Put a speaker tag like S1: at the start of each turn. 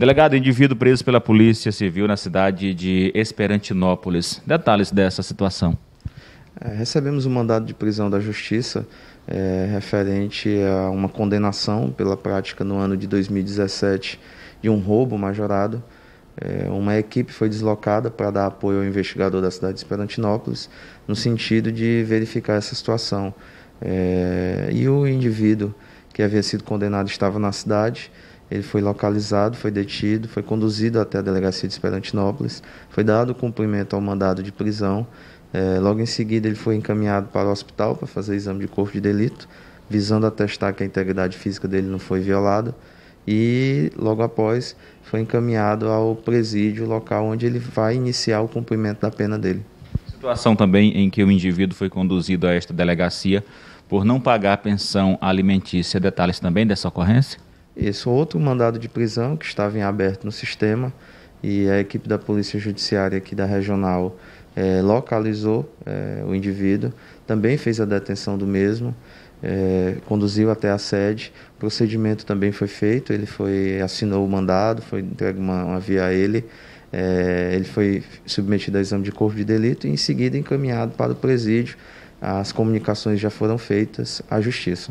S1: Delegado, indivíduo preso pela Polícia Civil na cidade de Esperantinópolis. Detalhes dessa situação.
S2: É, recebemos um mandado de prisão da Justiça é, referente a uma condenação pela prática no ano de 2017 de um roubo majorado. É, uma equipe foi deslocada para dar apoio ao investigador da cidade de Esperantinópolis no sentido de verificar essa situação. É, e o indivíduo que havia sido condenado estava na cidade ele foi localizado, foi detido, foi conduzido até a delegacia de Esperantinópolis, foi dado cumprimento ao mandado de prisão. É, logo em seguida, ele foi encaminhado para o hospital para fazer exame de corpo de delito, visando atestar que a integridade física dele não foi violada. E logo após, foi encaminhado ao presídio local onde ele vai iniciar o cumprimento da pena dele.
S1: Situação também em que o indivíduo foi conduzido a esta delegacia por não pagar a pensão alimentícia. Detalhes também dessa ocorrência?
S2: Esse outro mandado de prisão que estava em aberto no sistema e a equipe da Polícia Judiciária aqui da Regional é, localizou é, o indivíduo, também fez a detenção do mesmo, é, conduziu até a sede. O procedimento também foi feito, ele foi assinou o mandado, foi entregue uma, uma via a ele. ele foi submetido a exame de corpo de delito e em seguida encaminhado para o presídio. As comunicações já foram feitas à justiça.